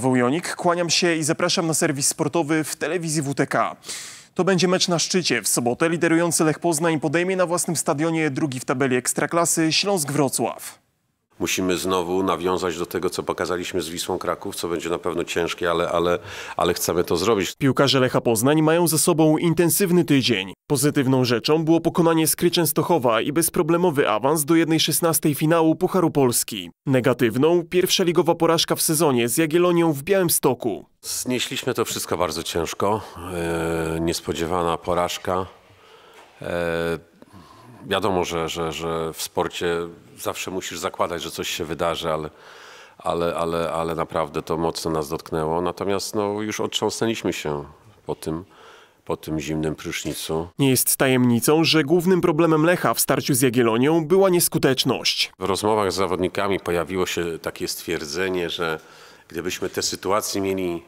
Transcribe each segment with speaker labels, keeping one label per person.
Speaker 1: Paweł Jonik, kłaniam się i zapraszam na serwis sportowy w telewizji WTK. To będzie mecz na szczycie. W sobotę liderujący Lech Poznań podejmie na własnym stadionie drugi w tabeli Ekstraklasy Śląsk-Wrocław.
Speaker 2: Musimy znowu nawiązać do tego, co pokazaliśmy z Wisłą Kraków, co będzie na pewno ciężkie, ale, ale, ale chcemy to zrobić.
Speaker 1: Piłkarze Lecha Poznań mają za sobą intensywny tydzień. Pozytywną rzeczą było pokonanie Skry Częstochowa i bezproblemowy awans do 1.16 finału Pucharu Polski. Negatywną pierwsza ligowa porażka w sezonie z Jagielonią w Białymstoku.
Speaker 2: Znieśliśmy to wszystko bardzo ciężko. Eee, niespodziewana porażka. Eee, wiadomo, że, że, że w sporcie zawsze musisz zakładać, że coś się wydarzy, ale, ale, ale, ale naprawdę to mocno nas dotknęło. Natomiast no, już otrząsnęliśmy się po tym po tym zimnym prysznicu.
Speaker 1: Nie jest tajemnicą, że głównym problemem Lecha w starciu z Jagielonią była nieskuteczność.
Speaker 2: W rozmowach z zawodnikami pojawiło się takie stwierdzenie, że Gdybyśmy te sytuacje mieli,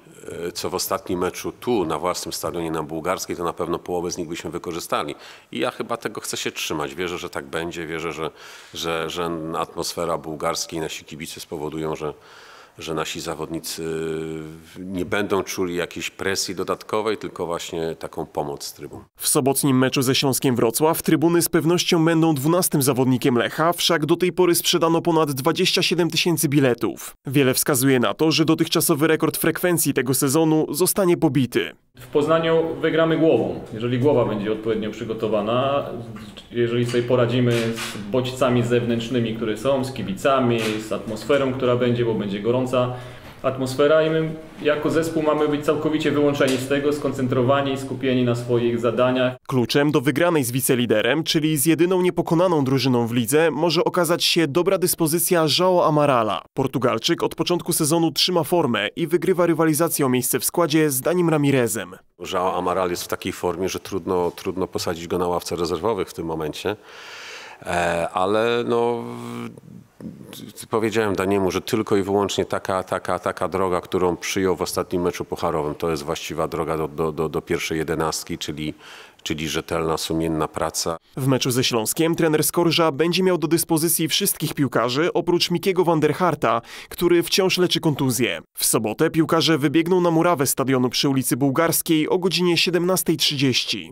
Speaker 2: e, co w ostatnim meczu tu, na własnym stadionie na Bułgarskiej, to na pewno połowę z nich byśmy wykorzystali. I ja chyba tego chcę się trzymać. Wierzę, że tak będzie. Wierzę, że, że, że atmosfera bułgarskiej nasi kibice spowodują, że, że nasi zawodnicy y, nie będą czuli jakiejś presji dodatkowej, tylko właśnie taką pomoc z trybun.
Speaker 1: W sobotnim meczu ze Śląskiem Wrocław trybuny z pewnością będą 12 zawodnikiem Lecha, wszak do tej pory sprzedano ponad 27 tysięcy biletów. Wiele wskazuje na to, że dotychczasowy rekord frekwencji tego sezonu zostanie pobity. W Poznaniu wygramy głową, jeżeli głowa będzie odpowiednio przygotowana, jeżeli sobie poradzimy z bodźcami zewnętrznymi, które są, z kibicami, z atmosferą, która będzie, bo będzie gorąco atmosfera i my jako zespół mamy być całkowicie wyłączeni z tego, skoncentrowani i skupieni na swoich zadaniach. Kluczem do wygranej z wiceliderem, czyli z jedyną niepokonaną drużyną w lidze, może okazać się dobra dyspozycja João Amarala. Portugalczyk od początku sezonu trzyma formę i wygrywa rywalizację o miejsce w składzie z Danim Ramirezem.
Speaker 2: João Amaral jest w takiej formie, że trudno, trudno posadzić go na ławce rezerwowych w tym momencie. E, ale no powiedziałem Daniemu, że tylko i wyłącznie taka, taka, taka droga, którą przyjął w ostatnim meczu pucharowym, to jest właściwa droga do, do, do, do pierwszej jedenastki, czyli czyli rzetelna, sumienna praca.
Speaker 1: W meczu ze Śląskiem trener Skorża będzie miał do dyspozycji wszystkich piłkarzy oprócz Mikiego Vanderharta, który wciąż leczy kontuzję. W sobotę piłkarze wybiegną na murawę stadionu przy ulicy Bułgarskiej o godzinie 17.30.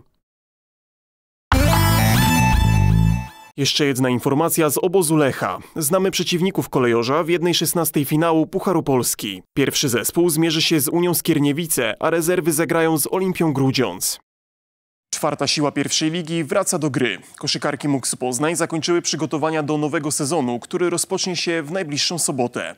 Speaker 1: Jeszcze jedna informacja z obozu Lecha. Znamy przeciwników kolejorza w 1.16 finału Pucharu Polski. Pierwszy zespół zmierzy się z Unią Skierniewice, a rezerwy zagrają z Olimpią Grudziądz. Czwarta siła pierwszej ligi wraca do gry. Koszykarki MUKS Poznań zakończyły przygotowania do nowego sezonu, który rozpocznie się w najbliższą sobotę.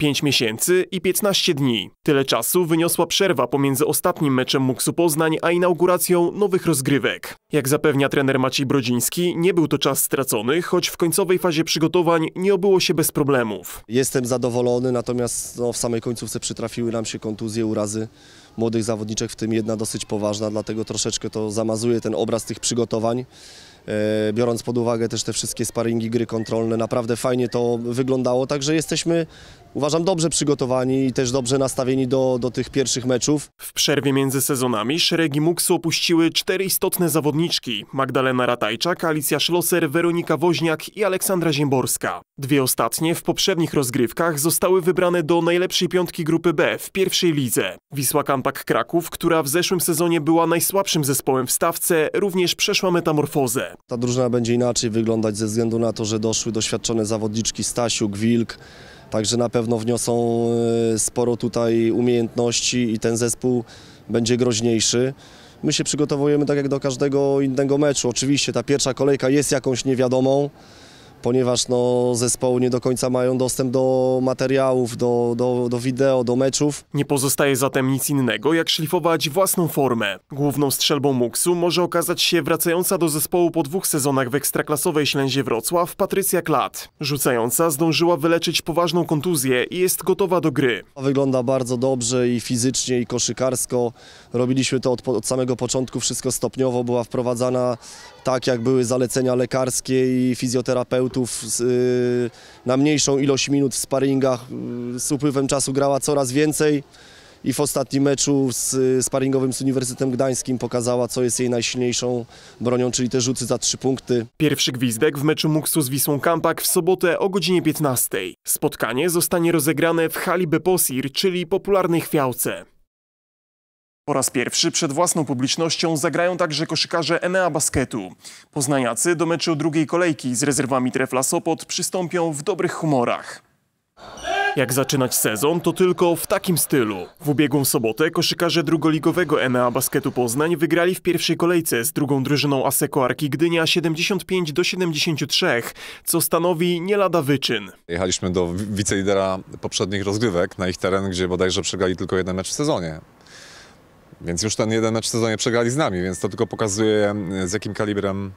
Speaker 1: 5 miesięcy i 15 dni. Tyle czasu wyniosła przerwa pomiędzy ostatnim meczem Muksu Poznań a inauguracją nowych rozgrywek. Jak zapewnia trener Maciej Brodziński, nie był to czas stracony, choć w końcowej fazie przygotowań nie obyło się bez problemów.
Speaker 3: Jestem zadowolony, natomiast no, w samej końcówce przytrafiły nam się kontuzje, urazy młodych zawodniczek, w tym jedna dosyć poważna, dlatego troszeczkę to zamazuje ten obraz tych przygotowań e, biorąc pod uwagę też te wszystkie sparingi, gry kontrolne, naprawdę fajnie to wyglądało, także jesteśmy uważam, dobrze przygotowani i też dobrze nastawieni do, do tych pierwszych meczów. W przerwie między
Speaker 1: sezonami szeregi Muksu opuściły cztery istotne zawodniczki. Magdalena Ratajczak, Alicja Szloser, Weronika Woźniak i Aleksandra Ziemborska. Dwie ostatnie w poprzednich rozgrywkach zostały wybrane do najlepszej piątki grupy B w pierwszej lidze. Wisła Kampak Kraków, która w zeszłym sezonie była najsłabszym zespołem w stawce, również przeszła metamorfozę.
Speaker 3: Ta drużyna będzie inaczej wyglądać ze względu na to, że doszły doświadczone zawodniczki Stasiu Gwilk. Także na pewno wniosą e, sporo tutaj umiejętności i ten zespół będzie groźniejszy. My się przygotowujemy tak jak do każdego innego meczu. Oczywiście ta pierwsza kolejka jest jakąś niewiadomą ponieważ no, zespoły nie do końca mają dostęp do materiałów, do, do, do wideo, do meczów.
Speaker 1: Nie pozostaje zatem nic innego, jak szlifować własną formę. Główną strzelbą Muksu może okazać się wracająca do zespołu po dwóch sezonach w ekstraklasowej Ślęzie Wrocław Patrycja Klat. Rzucająca zdążyła wyleczyć poważną kontuzję
Speaker 3: i jest gotowa do gry. Wygląda bardzo dobrze i fizycznie, i koszykarsko. Robiliśmy to od, od samego początku, wszystko stopniowo. Była wprowadzana tak, jak były zalecenia lekarskie i fizjoterapeuty z, y, na mniejszą ilość minut w sparingach. Y, z upływem czasu grała coraz więcej i w ostatnim meczu z y, sparingowym z Uniwersytetem Gdańskim pokazała, co jest jej najsilniejszą bronią, czyli te rzuty za trzy punkty.
Speaker 1: Pierwszy gwizdek w meczu Muxu z Wisłą Kampak w sobotę o godzinie 15. Spotkanie zostanie rozegrane w hali Beposir, czyli popularnej chwiałce. Po raz pierwszy przed własną publicznością zagrają także koszykarze Enea Basketu. Poznaniacy do meczu drugiej kolejki z rezerwami Trefla Sopot przystąpią w dobrych humorach. Jak zaczynać sezon, to tylko w takim stylu. W ubiegłą sobotę koszykarze drugoligowego Enea Basketu Poznań wygrali w pierwszej kolejce z drugą drużyną Aseko Arki Gdynia 75 do 73, co stanowi nie lada wyczyn.
Speaker 4: Jechaliśmy do wicelidera poprzednich rozgrywek na ich teren, gdzie bodajże przegrali tylko jeden mecz w sezonie. Więc już ten jeden mecz w sezonie przegrali z nami, więc to tylko pokazuje z jakim kalibrem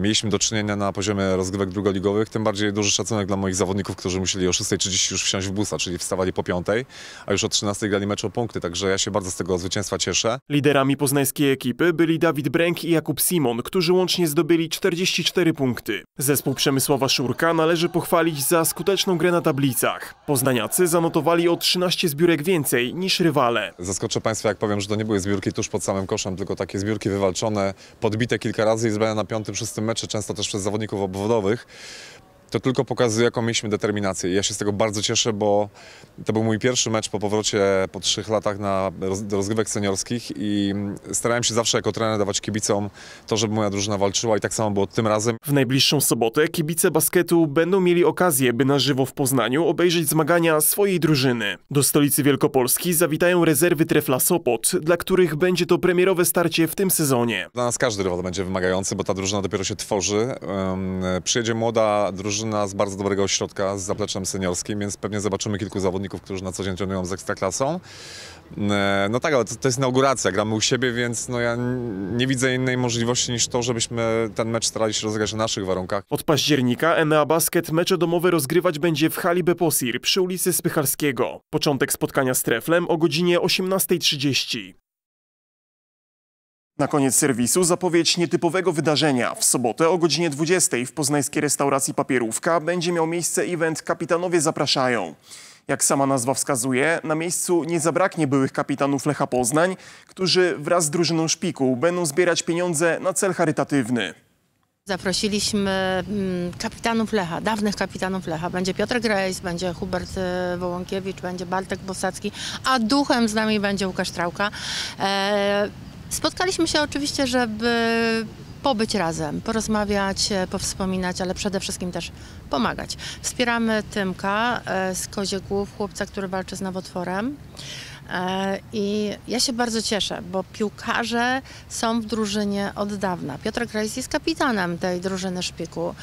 Speaker 4: mieliśmy do czynienia na poziomie rozgrywek drugoligowych, tym bardziej duży szacunek dla moich zawodników, którzy musieli o 6.30 już wsiąść w busa, czyli wstawali po 5, a już o 13 grali mecz o punkty, także ja się bardzo z tego zwycięstwa cieszę.
Speaker 1: Liderami poznańskiej ekipy byli Dawid Bręk i Jakub Simon, którzy łącznie zdobyli 44 punkty. Zespół Przemysława Szurka należy pochwalić za skuteczną grę na tablicach.
Speaker 4: Poznaniacy zanotowali o 13 zbiórek więcej niż rywale. Zaskoczę Państwa, jak powiem, że to nie były zbiórki tuż pod samym koszem, tylko takie zbiórki wywalczone, podbite kilka razy i zbrane na piątym, szóstym mecze często też przez zawodników obwodowych to tylko pokazuje, jaką mieliśmy determinację. I ja się z tego bardzo cieszę, bo to był mój pierwszy mecz po powrocie po trzech latach na, do rozgrywek seniorskich i starałem się zawsze jako trener dawać kibicom to, żeby moja drużyna walczyła i tak samo było tym razem. W najbliższą sobotę kibice basketu będą mieli okazję, by na żywo w Poznaniu obejrzeć
Speaker 1: zmagania swojej drużyny. Do stolicy Wielkopolski zawitają rezerwy Trefla Sopot, dla których
Speaker 4: będzie to premierowe starcie w tym sezonie. Dla nas każdy rywal będzie wymagający, bo ta drużyna dopiero się tworzy. Um, przyjedzie młoda drużyna drużyna z bardzo dobrego ośrodka, z zapleczem seniorskim, więc pewnie zobaczymy kilku zawodników, którzy na co dzień trenują z ekstraklasą. E, no tak, ale to, to, jest inauguracja, gramy u siebie, więc no ja nie widzę innej możliwości niż to, żebyśmy ten mecz starali się rozegrać na naszych warunkach. Od października Enea Basket mecze domowe rozgrywać będzie w hali Beposir przy
Speaker 1: ulicy Spycharskiego. Początek spotkania z Treflem o godzinie 18.30. Na koniec serwisu zapowiedź nietypowego wydarzenia. W sobotę o godzinie 20 w poznańskiej restauracji Papierówka będzie miał miejsce event Kapitanowie Zapraszają. Jak sama nazwa wskazuje, na miejscu nie zabraknie byłych kapitanów Lecha Poznań, którzy wraz z drużyną Szpiku będą zbierać pieniądze na cel charytatywny.
Speaker 5: Zaprosiliśmy mm, kapitanów Lecha, dawnych kapitanów Lecha. Będzie Piotr Grejs, będzie Hubert e, Wołąkiewicz, będzie Bartek Bosacki, a duchem z nami będzie Łukasz Trałka. E, Spotkaliśmy się oczywiście, żeby pobyć razem, porozmawiać, e, powspominać, ale przede wszystkim też pomagać. Wspieramy Tymka e, z Kozie Głów, chłopca, który walczy z nowotworem. E, I ja się bardzo cieszę, bo piłkarze są w drużynie od dawna. Piotr Krajs jest kapitanem tej drużyny szpiku.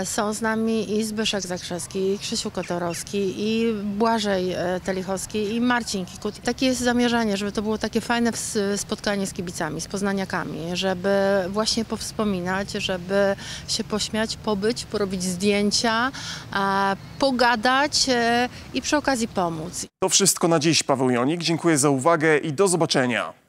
Speaker 5: E, są z nami i Zbyszek Zakrzewski, i Krzysiu Kotorowski, i Błażej e, Telichowski, i Marcin Kikut. Takie jest zamierzenie, żeby to było takie fajne spotkanie z kibicami, z poznaniakami, żeby właśnie powspominać, żeby się pośmiać, pobyć, porobić zdjęcia, pogadać i przy okazji pomóc.
Speaker 1: To wszystko na dziś, Paweł Jan Dziękuję za uwagę i do zobaczenia.